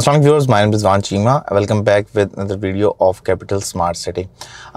असल व्यवर्स माइन Rizwan Cheema welcome back with other video of capital smart city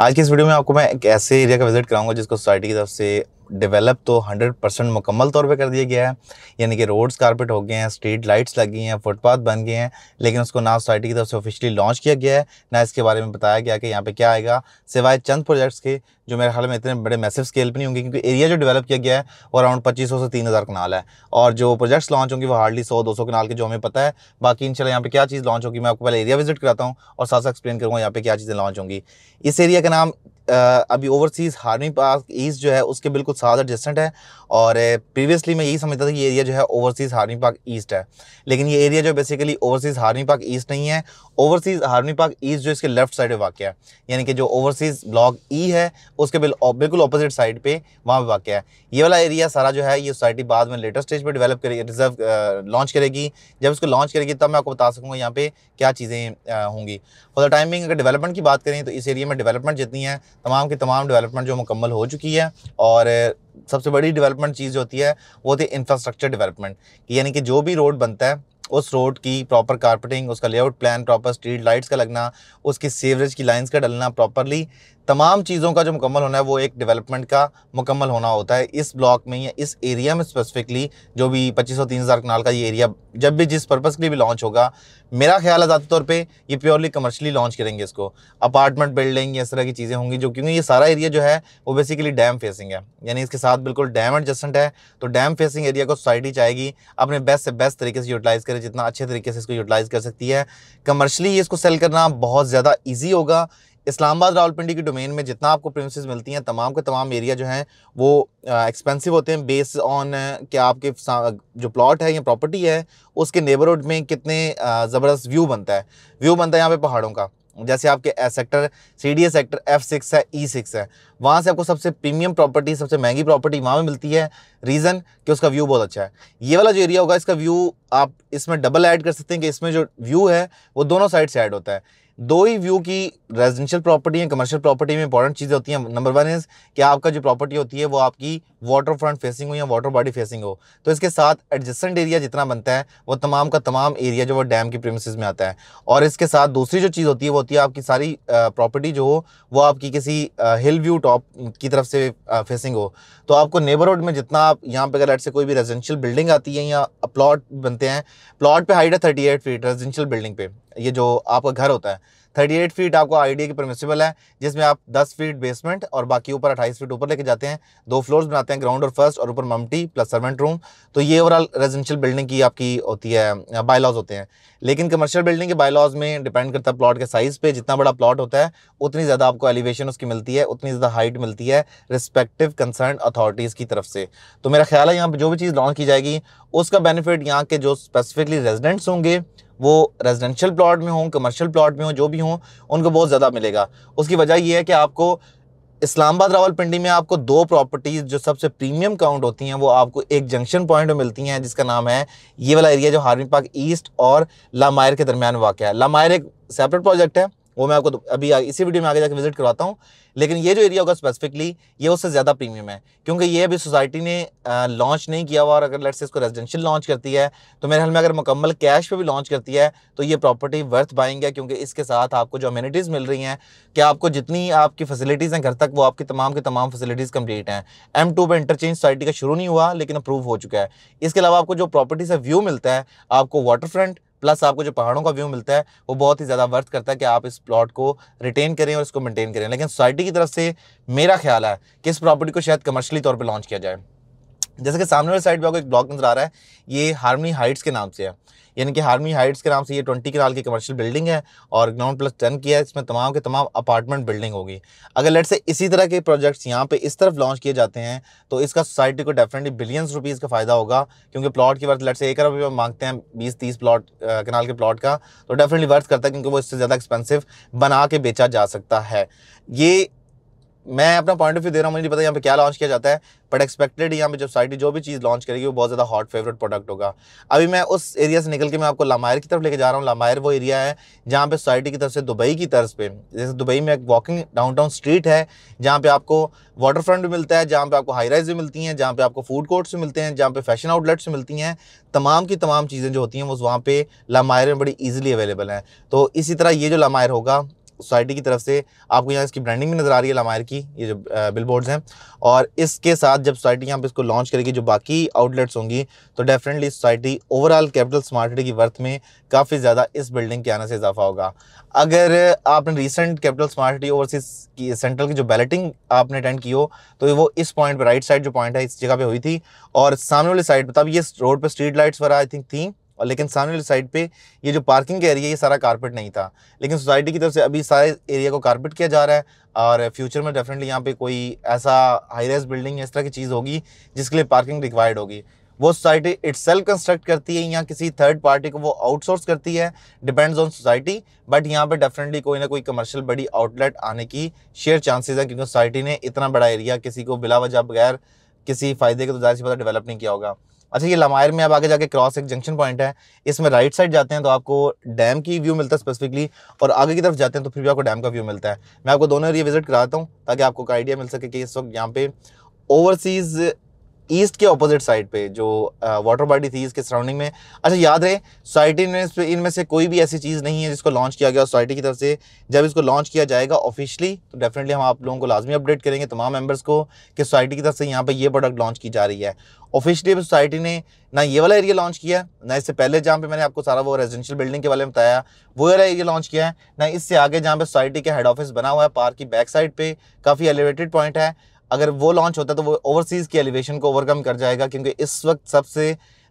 आज की इस वीडियो में आपको मैं एक ऐसे एरिया का विजिट कराऊंगा जिसको सोसाइटी की तरफ से डेवलप तो 100 परसेंट मुकम्मल तौर पे कर दिया गया है यानी कि रोड्स कारपेट हो गए हैं स्ट्रीट लाइट्स लगी हैं फुटपाथ बन गए हैं लेकिन उसको ना सोसाइटी की तरफ से ऑफिशियली लॉन्च किया गया है ना इसके बारे में बताया गया कि यहाँ पे क्या आएगा सिवाय चंद प्रोजेक्ट्स के जो मेरे ख्याल में इतने बड़े मैसेव स्केल पर नहीं होंगे क्योंकि एरिया जो डेवलप किया गया है वो अराउंड पच्चीस से तीन हज़ार कनाल है और जो प्रोजेक्ट्स लॉन्च होंगे वो हार्डली सौ दो सौ कनाल के जो हमें पता है बाकी इन यहाँ पे क्या चीज़ लॉन्च होगी मैं आपको पहले एरिया विजिट कराता हूँ और साथ साथ एक्सप्लेन करूँगा यहाँ पे क्या चीज़ें लॉन्च होंगी इस एरिया का नाम अभी ओवरसीज़ हार्मी पार्क ईस्ट जो है उसके बिल्कुल साथ एडजस्टेंट है और प्रीवियसली मैं यही समझता था कि एरिया जो है ओवरसीज़ हार्मी पार्क ईस्ट है लेकिन ये एरिया जो बेसिकली ओवरसीज़ हार्मी पार्क ईस्ट नहीं है ओवरसीज़ हार्मी पार्क ईस्ट जो इसके लेफ्ट साइड पर वाक़ है यानी कि जो ओवरसीज़ ब्लॉक ई है उसके बिल्कुल अपोजिट साइड पर वहाँ पर वाक़ है ये वाला एरिया सारा जो है ये सोसाइटी बाद में लेटेस्ट स्टेज पर डिवेलप करेगी रिजर्व लॉन्च करेगी जब इसको लॉन्च करेगी तब मैं आपको बता सकूँगा यहाँ पर क्या चीज़ें होंगी फॉर द टाइमिंग अगर डेवलपमेंट की बात करें तो इस एरिया में डेवलपमेंट जितनी है तमाम की तमाम डेवलपमेंट जो मुकम्मल हो चुकी है और सबसे बड़ी डेवलपमेंट चीज़ होती है वो थी इंफ्रास्ट्रक्चर डेवलपमेंट यानी कि जो भी रोड बनता है उस रोड की प्रॉपर कारपेटिंग उसका layout plan proper street lights का लगना उसकी सीवरेज की लाइंस का डलना प्रॉपरली तमाम चीज़ों का जो मुकम्मल होना है वो एक डेवलपमेंट का मुकम्मल होना होता है इस ब्लॉक में या इस एरिया में स्पेसिफिकली जो भी पच्चीस सौ तीन हज़ार कनाल का ये एरिया जब भी जिस पर्पज़ के लिए भी लॉन्च होगा मेरा ख्याल है ज़्यादा तौर पे ये प्योरली कमर्शली लॉन्च करेंगे इसको अपार्टमेंट बिल्डिंग या इस तरह की चीज़ें होंगी जो क्योंकि ये सारा एरिया जो है वो बेसिकली डैम फेसिंग है यानी इसके साथ बिल्कुल डैम एडजस्टेंट है तो डैम फेसिंग एरिया को सोसाइटी चाहेगी अपने बेस्ट से बेस्ट तरीके से यूटिलाइज़ करें जितना अच्छे तरीके से इसको यूटिलाइज़ कर सकती है कमर्शली इसको सेल करना बहुत ज़्यादा ईजी होगा इस्लामाबाद रावलपिंडी की डोमेन में जितना आपको प्रेमिस मिलती हैं तमाम के तमाम एरिया जो हैं वो एक्सपेंसिव होते हैं बेस ऑन कि आपके जो प्लॉट है या प्रॉपर्टी है उसके नेबरहुड में कितने ज़बरदस्त व्यू बनता है व्यू बनता है यहाँ पे पहाड़ों का जैसे आपके sector C D sector F six है ई e सिक्स है वहाँ से आपको सबसे प्रीमियम प्रॉपर्टी सबसे महंगी प्रॉपर्टी वहाँ में मिलती है रीज़न कि उसका व्यू बहुत अच्छा है ये वाला जो एरिया होगा इसका व्यू आप इसमें डबल ऐड कर सकते हैं कि इसमें जो व्यू है वो दोनों साइड से ऐड होता है दो ही व्यू की रेजिडेंशियल प्रॉपर्टी या कमर्शियल प्रॉपर्टी में इंपॉर्टेंट चीज़ें होती हैं नंबर वन इज़ कि आपका जो प्रॉपर्टी होती है वो आपकी वाटर फ्रंट फेसिंग हो या वाटर बॉडी फेसिंग हो तो इसके साथ एडजस्टेंट एरिया जितना बनता है वो तमाम का तमाम एरिया जो वो डैम की प्रेमिसज में आता है और इसके साथ दूसरी जो चीज़ होती है वो होती है आपकी सारी प्रॉपर्टी जो हो वो आपकी किसी हिल व्यू टॉप की तरफ से फेसिंग हो तो आपको नेबरहुड में जितना आप यहाँ पे अगर से कोई भी रेजिडेंशियल बिल्डिंग आती है या प्लॉट बनते हैं प्लॉट पर हाइट है thirty eight feet residential building पे ये जो आपका घर होता है थर्टी एट फीट आपको आईडी की परमिसिबल है जिसमें आप दस फीट बेसमेंट और बाकी ऊपर अट्ठाईस फीट ऊपर लेके जाते हैं दो फ्लोर्स बनाते हैं ग्राउंड और फर्स्ट और ऊपर ममटी प्लस सर्वेंट रूम तो ये ओवरऑल रेजिडेंशियल बिल्डिंग की आपकी होती है बायलॉज होते हैं लेकिन कमर्शियल बिल्डिंग के बायलॉज में डिपेंड करता है प्लॉट के साइज़ पर जितना बड़ा प्लॉट होता है उतनी ज़्यादा आपको एलिवेशन उसकी मिलती है उतनी ज़्यादा हाइट मिलती है रिस्पेक्टिव कंसर्न अथॉरिटीज़ की तरफ से तो मेरा ख्याल है यहाँ पर जो भी चीज़ लॉन्च की जाएगी उसका बेनिफिट यहाँ के जो स्पेसिफिकली रेजिडेंट्स होंगे वो रेजिडेंशियल प्लाट में हों कमर्शियल प्लाट में हों जो भी हों उनको बहुत ज़्यादा मिलेगा उसकी वजह यह है कि आपको इस्लामाबाद रावलपिंडी में आपको दो प्रॉपर्टीज़ जो सबसे प्रीमियम काउंट होती हैं वो आपको एक जंक्शन पॉइंट में मिलती हैं जिसका नाम है ये वाला एरिया जो हार्मी पार्क ईस्ट और लामायर के दरमियान वाक़ है लामायर एक सेपरेट प्रोजेक्ट है वो मैं आपको अभी इसी वीडियो में आगे जाकर विजिट करवाता हूँ लेकिन ये जो एरिया होगा स्पेसिफिकली ये उससे ज़्यादा प्रीमियम है क्योंकि ये अभी सोसाइटी ने लॉन्च नहीं किया हुआ और अगर लेट्स इसको रेजिडेंशियल लॉन्च करती है तो मेरे ख्याल में अगर मुकम्मल कैश पे भी लॉन्च करती है तो ये प्रॉपर्टी वर्थ बाइंग है क्योंकि इसके साथ आपको जो अम्यूनिटीज़ मिल रही हैं कि आपको जितनी आपकी फैसिलिटीज़ हैं घर तक वो आपकी तमाम की तमाम फैसिलिटीज़ कम्प्लीट हैं एम टू पर इंटरचेंज सोसाइटी का शुरू नहीं हुआ लेकिन अप्रूव हो चुका है इसके अलावा आपको जो प्रॉपर्टी से व्यू मिलता है आपको वाटर फ्रंट प्लस आपको जो पहाड़ों का व्यू मिलता है वो बहुत ही ज़्यादा वर्थ करता है कि आप इस प्लॉट को रिटेन करें और इसको मेनटेन करें लेकिन सोसाइटी की तरफ से मेरा ख्याल है कि इस प्रॉपर्टी को शायद कमर्शली तौर पर लॉन्च किया जाए जैसे कि सामने वाली साइड पे आपको एक ब्लॉक नजर आ रहा है ये हार्मनी हाइट्स के नाम से है यानी कि हार्मनी हाइट्स के नाम से ये ट्वेंटी कनाल की कमर्शियल बिल्डिंग है और ग्राउंड प्लस टेन की है इसमें तमाम के तमाम अपार्टमेंट बिल्डिंग होगी अगर लेट से इसी तरह के प्रोजेक्ट्स यहाँ पे इस तरफ लॉन्च किए जाते हैं तो इसका सोसाइटी को डेफिनेटली बिलियंस रुपीज़ का फ़ायदा होगा क्योंकि प्लॉट की वर्थ लेट से एक अरब रुपये मांगते हैं बीस तीस प्लॉट कनाल के प्लॉट का तो डेफिनेटली वर्थ करता है क्योंकि वो इससे ज़्यादा एक्सपेंसिव बना के बेचा जा सकता है ये मैं अपना पॉइंट ऑफ व्यू दे रहा हूँ मुझे पता यहाँ पे क्या लॉन्च किया जाता है बट एक्सपेक्टेड यहाँ पे जब सोसाइटी जो भी चीज़ लॉन्च करेगी वो बहुत ज़्यादा हॉट फेवरेट प्रोडक्ट होगा अभी मैं उस एरिया से निकल के मैं आपको लामायर की तरफ लेके जा रहा हूँ लामायर वो एरिया है जहाँ पे सोसाइटी की तरफ से दुबई की तरफ पे जैसे दुबई में एक वॉकिंग टाउन स्ट्रीट है जहाँ पे आपको वाटर फ्रंट भी मिलता है जहाँ पे आपको हाई राइज भी मिलती हैं जहाँ पे आपको फूड कोर्ट्स भी मिलते हैं जहाँ पे फैशन आउटलेट्स भी मिलती हैं तमाम की तमाम चीज़ें जो होती हैं वो वहाँ पे लामायर में बड़ी ईजिली अवेलेबल हैं तो इसी तरह ये जो लामायर होगा सोसाइटी की तरफ से आपको यहाँ इसकी ब्रांडिंग भी नज़र आ रही है लामायर की ये जो बिल बोर्ड्स हैं और इसके साथ जब सोसाइटी यहाँ पे इसको लॉन्च करेगी जो बाकी आउटलेट्स होंगी तो definitely society overall capital smart city की वर्थ में काफ़ी ज़्यादा इस बिल्डिंग के आने से इजाफा होगा अगर आपने recent capital smart city overseas की सेंट्रल की जो बैलेटिंग आपने अटेंड की हो तो वो इस पॉइंट पर राइट साइड जो पॉइंट है इस जगह पर हुई थी और सामने वाली साइड पर तब ये रोड पर स्ट्रीट लाइट्स वगैरह आई थिंक थी और लेकिन सामने वाली साइड पे ये जो पार्किंग का एरिया ये सारा कारपेट नहीं था लेकिन सोसाइटी की तरफ से अभी सारे एरिया को कारपेट किया जा रहा है और फ्यूचर में डेफिनेटली यहाँ पे कोई ऐसा हाई रेस बिल्डिंग इस तरह की चीज़ होगी जिसके लिए पार्किंग रिक्वायर्ड होगी वो सोसाइटी इट सेल्फ कंस्ट्रक्ट करती है या किसी थर्ड पार्टी को वो आउटसोर्स करती है डिपेंड्स ऑन सोसाइटी बट यहाँ पे डेफिनेटली कोई ना कोई कमर्शियल बड़ी आउटलेट आने की शेयर चांसेस है क्योंकि सोसाइटी ने इतना बड़ा एरिया किसी को बिला वजह बगैर किसी फ़ायदे के तो ज़्यादा से ज़्यादा डेवलप नहीं किया होगा अच्छा ये लमायर में आप आगे जाके क्रॉस एक जंक्शन पॉइंट है इसमें राइट साइड जाते हैं तो आपको डैम की व्यू मिलता है स्पेसिफिकली और आगे की तरफ जाते हैं तो फिर भी आपको डैम का व्यू मिलता है मैं आपको दोनों एरिया विजिट कराता हूँ ताकि आपको आइडिया मिल सके कि इस वक्त यहाँ पे ओवरसीज़ ईस्ट के ऑपोजिट साइड पे जो वाटर बॉडी थी इसके सराउंडिंग में अच्छा याद रहे सोसाइटी में इनमें से कोई भी ऐसी चीज़ नहीं है जिसको लॉन्च किया गया सोसाइटी की तरफ से जब इसको लॉन्च किया जाएगा ऑफिशियली तो डेफिनेटली हम आप लोगों को लाजमी अपडेट करेंगे तमाम मेम्बर्स को कि सोसाइटी की तरफ से यहाँ पर यह प्रोडक्ट लॉन्च की जा रही है ऑफिशियली सोसाइटी ने ना ये वाला एरिया लॉन्च किया ना इससे पहले जहाँ पे मैंने आपको सारा वो रेजिडेंशियल बिल्डिंग के बारे में बताया वो वाला एरिया लॉन्च किया है ना इससे आगे जहाँ पे सोसाइटी के हेड ऑफिस बना हुआ है पार्क की बैक साइड पे काफ़ी एलिवेटेड पॉइंट है अगर वो लॉन्च होता तो वो ओवरसीज़ की एलिवेशन को ओवरकम कर जाएगा क्योंकि इस वक्त सबसे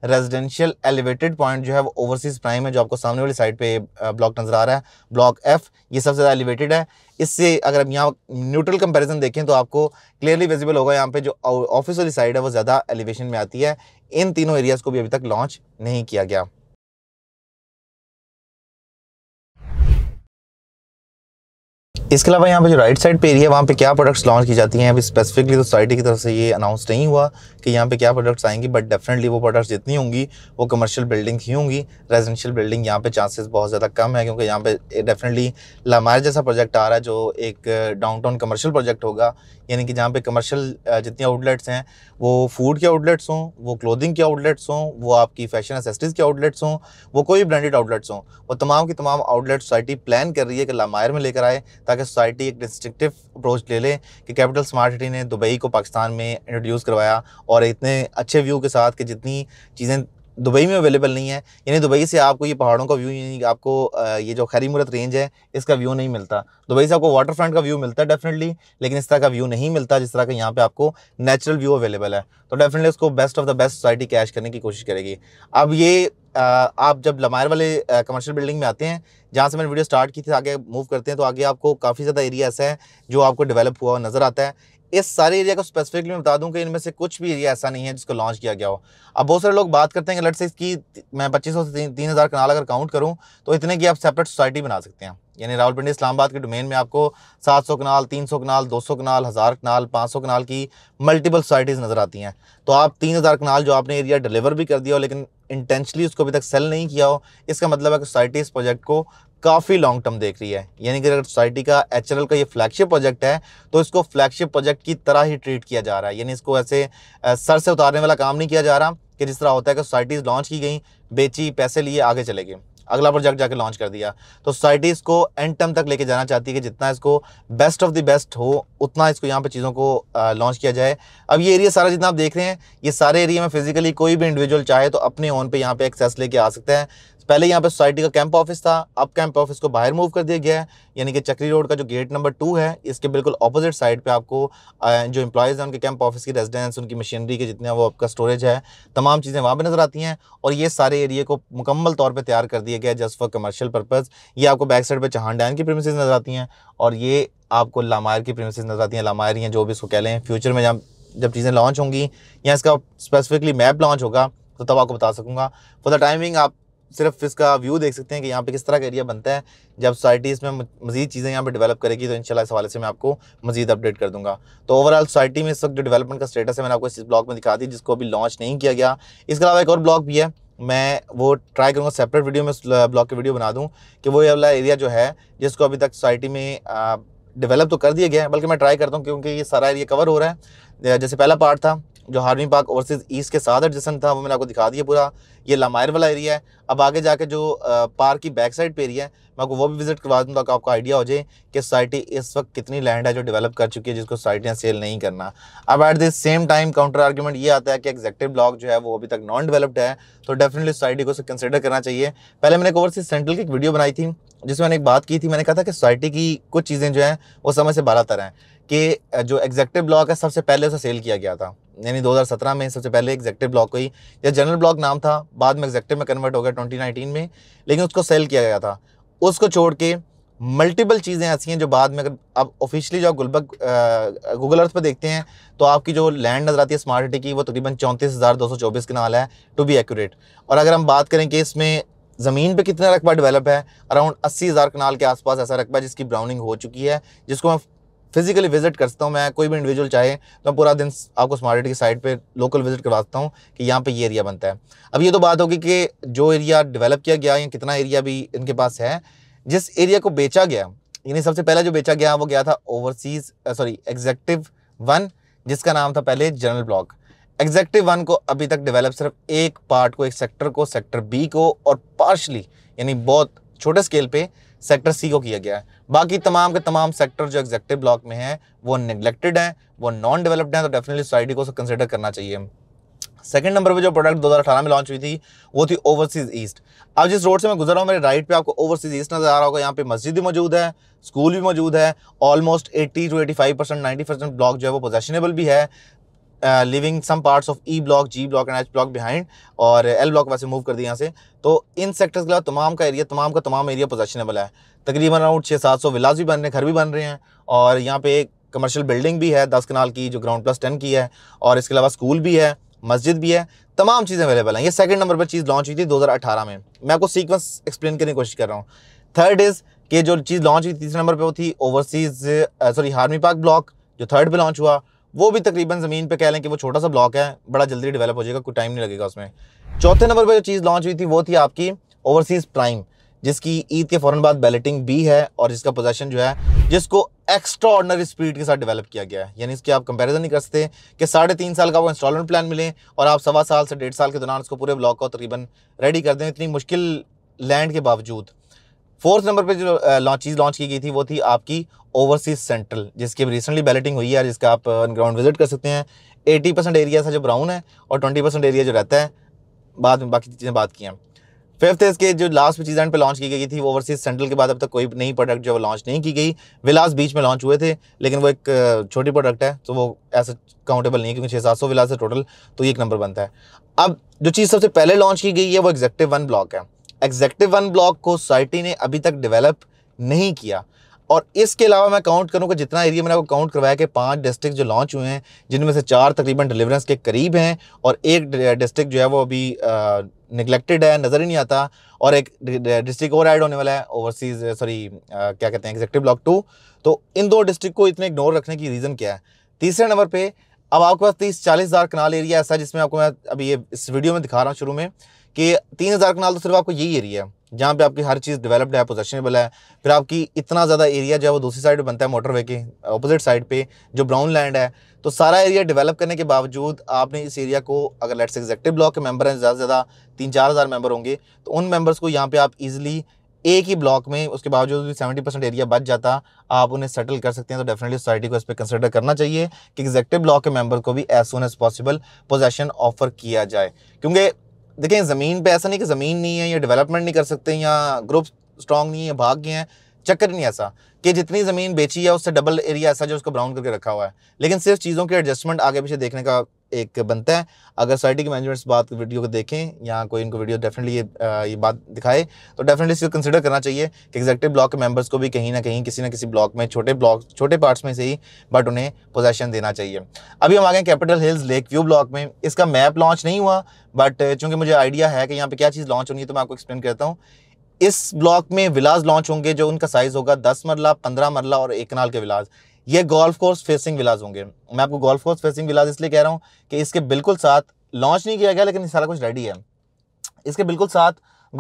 रेजिडेंशियल एलिवेटेड पॉइंट जो है वो ओवरसीज़ प्राइम है जो आपको सामने वाली साइड पे ब्लॉक नज़र आ रहा है ब्लॉक एफ़ ये सबसे ज़्यादा एलिवेटेड है इससे अगर आप यहाँ न्यूट्रल कंपैरिजन देखें तो आपको क्लियरली विजिबल होगा यहाँ पे जो ऑफिस वाली साइड है वो ज़्यादा एलिवेशन में आती है इन तीनों एरियाज़ को भी अभी तक लॉन्च नहीं किया गया इसके अलावा यहाँ पे जो राइट साइड पे एरिया वहाँ पे क्या प्रोडक्ट्स लॉन्च की जाती हैं अभी स्पेसिफिकली सोसाइटी तो की तरफ से ये अनाउंस नहीं हुआ कि यहाँ पे क्या प्रोडक्ट्स आएंगी बट डेफिनेटली वो प्रोडक्ट्स जितनी होंगी वो कमर्शियल बिल्डिंग ही होंगी रेजिडेंशियल बिल्डिंग यहाँ पे चांसेस बहुत ज़्यादा कम है क्योंकि यहाँ पे डेफिनेटली लामार जैसा प्रोजेक्ट आ रहा है जो एक डाउन टाउन कमर्शियल प्रोजेक्ट होगा यानी कि जहाँ पे कमर्शियल जितने आउटलेट्स हैं वो फूड के आउटलेट्स हों वो क्लोथिंग के आउटलेट्स हों वो आपकी फैशन एसेसरीज़ के आउटलेट्स हों वो कोई भी ब्रांडेड आउटलेट्स हों वो तमाम की तमाम आउटलेट सोसाइटी प्लान कर रही है कि लामायर में लेकर आए ताकि सोसाइटी एक डिस्ट्रिक्टिव अप्रोच ले लें कि कैपिटल स्मार्ट सिटी ने दुबई को पाकिस्तान में इंट्रोड्यूस करवाया और इतने अच्छे व्यू के साथ कि जितनी चीज़ें दुबई में अवेलेबल नहीं है यानी दुबई से आपको ये पहाड़ों का व्यू यानी आपको ये जो खैरी मूरत रेंज है इसका व्यू नहीं मिलता दुबई से आपको वाटर फ्रंट का व्यू मिलता है डेफिनेटली लेकिन इस तरह का व्यू नहीं मिलता जिस तरह का यहाँ पे आपको नेचुरल व्यू अवेलेबल है तो डेफिनेटली उसको best of the best society cash करने की कोशिश करेगी अब ये आप जब लमायर वाले कमर्शियल बिल्डिंग में आते हैं जहाँ से मैंने वीडियो स्टार्ट की थी आगे मूव करते हैं तो आगे आपको काफ़ी ज़्यादा एरिया ऐसा है जो आपको डेवलप हुआ नज़र आता है इस सारे एरिया को स्पेसिफिकली मैं बता दूं कि इनमें से कुछ भी एरिया ऐसा नहीं है जिसको लॉन्च किया गया हो अब बहुत सारे लोग बात करते हैं कि लट से इसकी मैं 2500 से तीन हज़ार कनाल अगर काउंट करूं तो इतने की आप सेपरेट सोसाइटी बना सकते हैं यानी रावलपिंडी इस्लामाबाद के डोमेन में आपको 700 कनाल तीन सौ कनाल दो सौ कनाल हज़ार कनाल सौ कनाल की मल्टीपल सोसाइटीज़ नज़र आती हैं तो आप हज़ार कनाल जो आपने एरिया डिलीवर भी कर दिया हो लेकिन इंटेंशली उसको अभी तक सेल नहीं किया हो इसका मतलब है कि सोसाइटी इस प्रोजेक्ट को काफ़ी लॉन्ग टर्म देख रही है यानी कि अगर सोसाइटी का एच का ये फ्लैगशिप प्रोजेक्ट है तो इसको फ्लैगशिप प्रोजेक्ट की तरह ही ट्रीट किया जा रहा है यानी इसको ऐसे सर से उतारने वाला काम नहीं किया जा रहा कि जिस तरह होता है कि सोसाइटीज़ लॉन्च की गई बेची पैसे लिए आगे चले गए अगला प्रोजेक्ट जाके लॉन्च कर दिया तो सोसाइटी इसको एंड टर्म तक लेके जाना चाहती है कि जितना इसको बेस्ट ऑफ द बेस्ट हो उतना इसको यहाँ पे चीज़ों को लॉन्च किया जाए अब ये एरिया सारा जितना आप देख रहे हैं ये सारे एरिया में फिजिकली कोई भी इंडिविजुअल चाहे तो अपने ओन पे यहाँ पे एक्सेस लेके आ सकते हैं पहले यहाँ पे सोसाइटी का कैंप ऑफिस था अब कैंप ऑफिस को बाहर मूव कर दिया गया है यानी कि चक्री रोड का जो गेट नंबर टू है इसके बिल्कुल अपोजिट साइड पे आपको जो एम्प्लॉयज़ हैं उनके कैंप ऑफिस की रेजिडेंस उनकी मशीनरी के जितने वो आपका स्टोरेज है तमाम चीज़ें वहाँ पर नज़र आती हैं और ये सारे एरिए को मुकम्मल तौर पर तैयार कर दिया गया जस्ट फॉर कमर्शियल पर्पज़ ये आपको बैक साइड पर चहान डैन की प्रेमिस नज़र आती हैं और ये आपको लामायर की प्रेमिस नज़र आती हैं लामायर या जो भी इसको कह लें फ्यूचर में जब जब चीज़ें लॉन्च होंगी या इसका स्पेसिफिकली मैप लॉन्च होगा तो तब आपको बता सकूंगा फॉर द टाइमिंग आप सिर्फ इसका व्यू देख सकते हैं कि यहाँ पे किस तरह का एरिया बनता है जब सोसाइटी इसमें मजीद चीज़ें यहाँ पे डेवलप करेगी तो इंशाल्लाह इस हवाले से मैं आपको मजीद अपडेट कर दूंगा तो ओवरऑल सोसाइटी में इस वक्त जो डेवलपमेंट का स्टेटस है मैंने आपको इस ब्लॉग में दिखा दी जिसको अभी लॉन्च नहीं किया गया इसके अलावा एक और ब्लॉग भी है मैं वो ट्राई करूँगा सेपरेट वीडियो में ब्लॉग की वीडियो बना दूँ कि वो वाला एरिया जो है जिसको अभी तक सोसाइटी में डेवलप तो कर दिया गया है बल्कि मैं ट्राई करता हूँ क्योंकि ये सारा एरिया कवर हो रहा है जैसे पहला पार्ट था जो हार्मी पार्क ओवरसीज ईस्ट के साथ एडजेसन था वो मैंने आपको दिखा दिया पूरा ये लामायर वाला एरिया है अब आगे जाके जो पार्क की बैक साइड पे एरिया है मैं आपको वो भी विजिट करवा दूँ ताकि आपको आइडिया हो जाए कि सोसाइटी इस वक्त कितनी लैंड है जो डेवलप कर चुकी है जिसको सोसाइटी ने सेल नहीं करना अब at the same time counter argument ये आता है कि एग्जेक्टिव ब्लॉक जो है वो अभी तक नॉन डेवलप्ड है तो डेफिनेटली सोसाइटी को उसे कंसिडर करना चाहिए पहले मैंने एक ओवरसीज सेंट्रल की एक वीडियो बनाई थी जिसमें मैंने एक बात की थी मैंने कहा था कि सोसाइटी की कुछ चीज़ें जो हैं वो समय से बारह तरह हैं कि जो एग्जेक्टिव ब्लॉक है सबसे पहले उसे सेल किया गया था यानी 2017 में सबसे पहले एग्जेक्टिव ब्लॉक को ही या जनरल ब्लॉक नाम था बाद में एग्जेक्टिव में कन्वर्ट हो गया 2019 में लेकिन उसको सेल किया गया था उसको छोड़ के मल्टीपल चीज़ें ऐसी हैं जो बाद में अगर आप ऑफिशियली जो गुलबर्ग गूगल अर्थ पर देखते हैं तो आपकी जो लैंड नज़र आती है स्मार्ट सिटी की वो तकरीबन चौंतीस हज़ार दो सौ चौबीस के नाल है टू बी एक्यूरेट और अगर हम बात करें कि इसमें ज़मीन पे कितना रकबा डेवलप है अराउंड अस्सी हज़ार कनाल के आसपास ऐसा रकबा जिसकी ब्राउनिंग हो चुकी है जिसको हम फिजिकली विजिट करता हूँ मैं कोई भी इंडिविजुअल चाहे तो मैं पूरा दिन आपको स्मार्ट की साइड पे लोकल विजिट करवाता हूँ कि यहाँ पे ये एरिया बनता है अब ये तो बात होगी कि जो एरिया डेवलप किया गया या कितना एरिया भी इनके पास है जिस एरिया को बेचा गया यानी सबसे पहला जो बेचा गया वो गया था ओवरसीज सॉरी एग्जेक्टिव वन जिसका नाम था पहले जनरल ब्लॉक एग्जेक्टिव वन को अभी तक डिवेलप सिर्फ एक पार्ट को एक सेक्टर को सेक्टर बी को और पार्शली यानी बहुत छोटे स्केल पे सेक्टर सी को किया गया है बाकी तमाम के तमाम सेक्टर जो एग्जेक्टिव ब्लॉक में हैं वो निगलेक्टेड हैं वो नॉन डेवलप्ड हैं तो डेफिनेटली सोसाइटी को कंसिडर करना चाहिए सेकंड नंबर पे जो प्रोडक्ट 2018 में लॉन्च हुई थी वो थी ओवरसीज ईस्ट अब जिस रोड से मैं गुजर रहा हूँ मेरे राइट पे आपको ओवरसीज ईस्ट नज़र आ रहा होगा यहाँ पे मस्जिद भी मौजूद है स्कूल भी मौजूद है almost 80 to 85 percent ninety percent block जो है वो पोजेशनेबल भी है living some parts of E block G block and H block behind और एल ब्लॉक वैसे मूव कर दिया यहाँ से तो इन सेक्टर्स के अलावा तमाम का एरिया तमाम का तमाम एरिया पोजेशनेबल है तकरीबन अराउंड छः सात सौ विलाज भी बन रहे हैं घर भी बन रहे हैं और यहाँ पे कमर्शियल बिल्डिंग भी है दस कनाल की जो ग्राउंड प्लस टेन की है और इसके अलावा स्कूल भी है मस्जिद भी है तमाम चीज़ें अवेलेबल हैं ये सेकंड नंबर पर चीज़ लॉन्च हुई थी 2018 में मैं आपको सीक्वेंस एक्सप्लेन करने की कोशिश कर रहा हूँ थर्ड इज़ कि जो चीज़ लॉन्च हुई तीसरे नंबर पर वो थी ओवरसीज़ सॉरी हारमी पार्क ब्लॉक जो थर्ड पे लॉन्च हुआ वो भी तकरीबन ज़मीन पे कह लें कि वो छोटा सा ब्लॉक है बड़ा जल्दी डेवलप हो जाएगा कोई टाइम नहीं लगेगा उसमें चौथे नंबर पर जो चीज़ लॉन्च हुई थी वो थी आपकी ओवरसीज़ प्राइम जिसकी ईद के फ़ौरन बाद बैलेटिंग भी है और जिसका पोजेशन जो है जिसको एक्स्ट्रा ऑर्डनरी स्पीड के साथ डेवलप किया गया है यानी इसके आप कंपैरिजन नहीं कर सकते कि साढ़े तीन साल का वो इंस्टॉलमेंट प्लान मिले और आप सवा साल से डेढ़ साल के दौरान उसको पूरे ब्लॉक को तकरीबन रेडी कर दें इतनी मुश्किल लैंड के बावजूद फोर्थ नंबर पे जो चीज़ लॉन्च की गई थी वो थी आपकी ओवरसीज सेंट्रल जिसकी रिसेंटली बैलेटिंग हुई है जिसका आप ग्राउंड विजिट कर सकते हैं एटी परसेंट एरिया था जो ब्राउन है और ट्वेंटी परसेंट एरिया जो रहता है बाद में बाकी चीज़ें बात की हैं फिफ्थ इसके जो लास्ट चीज़ एंड पे लॉन्च की गई थी वो ओवरसीज सेंट्रल के बाद अब तक कोई नई प्रोडक्ट जो लॉन्च नहीं की गई विलास बीच में लॉन्च हुए थे लेकिन वो एक छोटी प्रोडक्ट है तो वो ऐसा काउंटेबल नहीं है क्योंकि छः सात सौ विलास है टोटल तो ये एक नंबर बनता है अब जो चीज़ सबसे पहले लॉन्च की गई है वो एग्जेक्टिव वन ब्लॉक है एग्जेक्टिव वन ब्लॉक को सोसाइटी ने अभी तक डेवलप नहीं किया और इसके अलावा मैं काउंट कि जितना एरिया मैंने आपको काउंट करवाया कि पांच डिस्ट्रिक्ट जो लॉन्च हुए हैं जिनमें से चार तकरीबन डिलीवरेंस के करीब हैं और एक डिस्ट्रिक्ट जो है वो अभी निगलेक्टेड है नज़र ही नहीं आता और एक डिस्ट्रिक्ट और ऐड होने वाला है ओवरसीज़ सॉरी क्या कहते हैं एग्जेक्टिव ब्लॉक टू तो इन दो डिस्ट्रिक्ट को इतने इग्नोर रखने की रीज़न क्या है तीसरे नंबर पर अब आपके पास तीस चालीस हज़ार कनाल एरिया ऐसा जिसमें आपको मैं अभी ये इस वीडियो में दिखा रहा हूँ शुरू में कि तीन हज़ार कनाल तो सिर्फ आपको यही एरिया है जहाँ पे आपकी हर चीज़ डेवलप्ड है पोजेशनेबल है फिर आपकी इतना ज़्यादा एरिया जो है वो दूसरी साइड पर बनता है मोटरवे के अपोजिट साइड पे जो ब्राउन लैंड है तो सारा एरिया डेवलप करने के बावजूद आपने इस एरिया को अगर लेट्स एग्जेक्टिव ब्लॉक के मेबर हैं ज़्यादा से ज़्यादा तीन चार हज़ार मेम्बर होंगे तो उन मेम्बर्स को यहाँ पर आप ईजिली एक ही ब्लॉक में उसके बावजूद भी सेवेंटी परसेंट एरिया बच जाता आप उन्हें सेटल कर सकते हैं तो डेफिनेटली सोसाइटी को इस पर कंसिडर करना चाहिए कि एग्जेक्टिव ब्लॉक के मेंबर को भी as soon as possible possession offer किया जाए क्योंकि देखें ज़मीन पे ऐसा नहीं कि ज़मीन नहीं है या डेवलपमेंट नहीं कर सकते या ग्रुप स्ट्रॉन्ग नहीं है भाग गए हैं चक्कर नहीं ऐसा कि जितनी ज़मीन बेची है उससे डबल एरिया ऐसा जो उसको ब्राउन करके रखा हुआ है लेकिन सिर्फ चीज़ों के एडजस्टमेंट आगे पीछे देखने का एक बनता है अगर सोसाइटी के मैनेजमेंट से बात वीडियो को देखें या कोई इनको वीडियो डेफिनेटली ये ये बात दिखाए तो डेफिनेटली इसको कंसिडर करना चाहिए कि एग्जेक्टिव ब्लॉक के मेम्बर्स को भी कहीं ना कहीं किसी ना किसी ब्लॉक में छोटे ब्लॉक छोटे पार्ट्स में से ही बट उन्हें पोजेशन देना चाहिए अभी हम आ गए capital hills lake view block में इसका मैप लॉन्च नहीं हुआ बट चूंकि मुझे आइडिया है कि यहाँ पर क्या चीज़ लॉन्च होनी है तो मैं आपको एक्सप्लेन करता हूँ इस ब्लॉक में विलाज लॉन्च होंगे जो उनका साइज़ होगा दस मरला पंद्रह मरला और एक नाल के विलाज ये गोल्फ कोर्स फेसिंग विलाज होंगे मैं आपको गोल्फ कोर्स फेसिंग विलाज इसलिए कह रहा हूँ कि इसके बिल्कुल साथ लॉन्च नहीं किया गया लेकिन सारा कुछ रेडी है इसके बिल्कुल साथ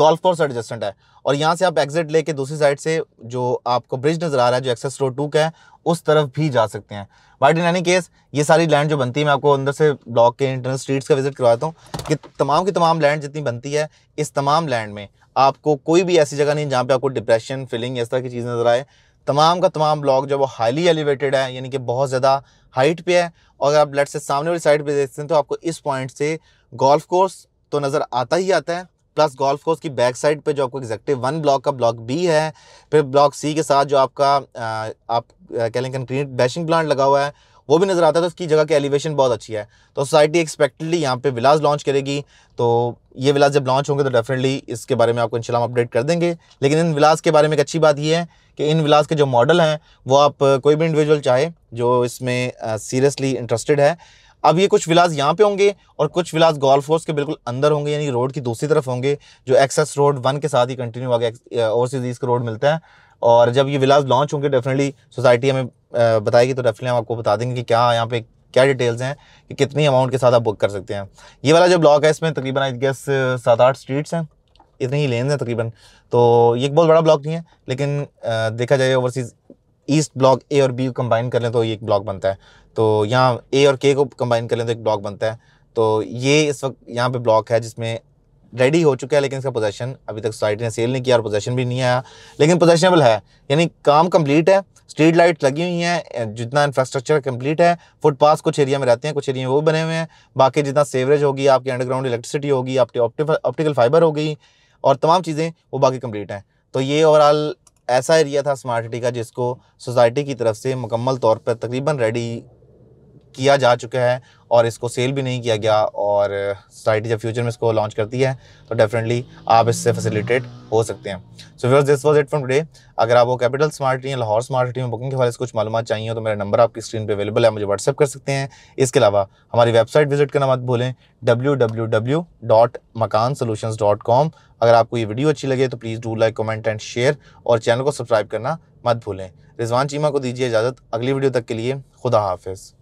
गोल्फ कोर्स एडजस्टेंट है और यहाँ से आप एग्जिट लेके दूसरी साइड से जो आपको ब्रिज नज़र आ रहा है जो एक्सेस रोड टू का है उस तरफ भी जा सकते हैं बट इन एनी केस ये सारी लैंड जो बनती है मैं आपको अंदर से ब्लॉक के इंटरनल स्ट्रीट्स का विजिट करवाता हूँ कि तमाम की तमाम लैंड जितनी बनती है इस तमाम लैंड में आपको कोई भी ऐसी जगह नहीं जहाँ पे आपको डिप्रेशन फीलिंग इस तरह की चीज़ नज़र आए तमाम का तमाम ब्लॉक जो वो हाईली एलिवेटेड है यानी कि बहुत ज़्यादा हाइट पे है और अगर आप लेट से सामने वाली साइड पे देखते हैं तो आपको इस पॉइंट से गोल्फ कोर्स तो नज़र आता ही आता है प्लस गोल्फ कोर्स की बैक साइड पे जो आपको एग्जैक्टिव वन ब्लॉक का ब्लॉक बी है फिर ब्लॉक सी के साथ जो आपका आ, आप कह लें कंक्रीट बैशिंग प्लांट लगा हुआ है वो भी नज़र आता है तो इसकी जगह की एलिवेशन बहुत अच्छी है तो सोसाइटी एक्सपेक्टेडली यहाँ पे विलास लॉन्च करेगी तो ये विलास जब लॉन्च होंगे तो डेफिनेटली इसके बारे में आपको इंशाल्लाह अपडेट कर देंगे लेकिन इन विलाज के बारे में एक अच्छी बात यह है कि इन विलास के जो मॉडल हैं वो आप कोई भी इंडिविजुअल चाहे जो इसमें सीरियसली इंटरेस्टेड है अब ये कुछ विलास यहाँ पे होंगे और कुछ विलास गोल्फ कोर्स के बिल्कुल अंदर होंगे यानी रोड की दूसरी तरफ होंगे जो एक्सेस रोड वन के साथ ही कंटिन्यू आगे ओवरसीज ईस्ट का रोड मिलता है और जब ये विलास लॉन्च होंगे डेफिनेटली सोसाइटी हमें बताएगी तो डेफिनेटली हम आपको बता देंगे कि क्या यहाँ पे क्या डिटेल्स हैं कि कितनी अमाउंट के साथ आप बुक कर सकते हैं ये वाला जो ब्लॉक है इसमें तकरीबन आई गेस सात आठ स्ट्रीट्स हैं इतनी ही लेन्स हैं तकरीबन तो ये एक बहुत बड़ा ब्लॉक नहीं है लेकिन देखा जाए ओवरसीज़ ईस्ट ब्लॉक ए और बी को कंबाइन कर लें तो ये एक ब्लॉक बनता है तो यहाँ ए और के को कंबाइन कर लें तो एक ब्लॉक बनता है तो ये इस वक्त यहाँ पर ब्लॉक है जिसमें रेडी हो चुका है लेकिन इसका पोजेशन अभी तक सोसाइटी ने सेल नहीं किया और पोजेशन भी नहीं आया लेकिन पोजेशनेबल है यानी काम कंप्लीट है स्ट्रीट लाइट लगी हुई हैं जितना इंफ्रास्ट्रक्चर कंप्लीट है फुटपाथ कुछ एरिया में रहते हैं कुछ एरिया में वो बने हुए हैं बाकी जितना सेवरेज होगी आपकी अंडरग्राउंड इलेक्ट्रिसिटी होगी आपकी ऑप्टिकल फाइबर होगी और तमाम चीज़ें वो बाकी कम्प्लीट हैं तो ये ओवरऑल ऐसा एरिया था स्मार्ट सिटी का जिसको सोसाइटी की तरफ से मुकम्मल तौर पर तकरीबन रेडी किया जा चुका है और इसको सेल भी नहीं किया गया और सोसाइटी जब फ्यूचर में इसको लॉन्च करती है तो डेफिनेटली आप इससे फैसिलिटेट हो सकते हैं so viewers this was it from today अगर वो कैपिटल स्मार्ट सिटी या लाहौर स्मार्ट सिटी में बुकिंग के हवाले से कुछ मालूम चाहिए तो मेरा नंबर आपकी स्क्रीन पर अवेलेबल है मुझे व्हाट्सअप कर सकते हैं इसके अलावा हमारी वेबसाइट विजिट करना मत भूलें डब्ल्यू अगर आपको ये वीडियो अच्छी लगे तो please do like comment and share और चैनल को सब्सक्राइब करना मत भूलें रिजवान चीमा को दीजिए इजाज़त अगली वीडियो तक के लिए खुदा हाफिज़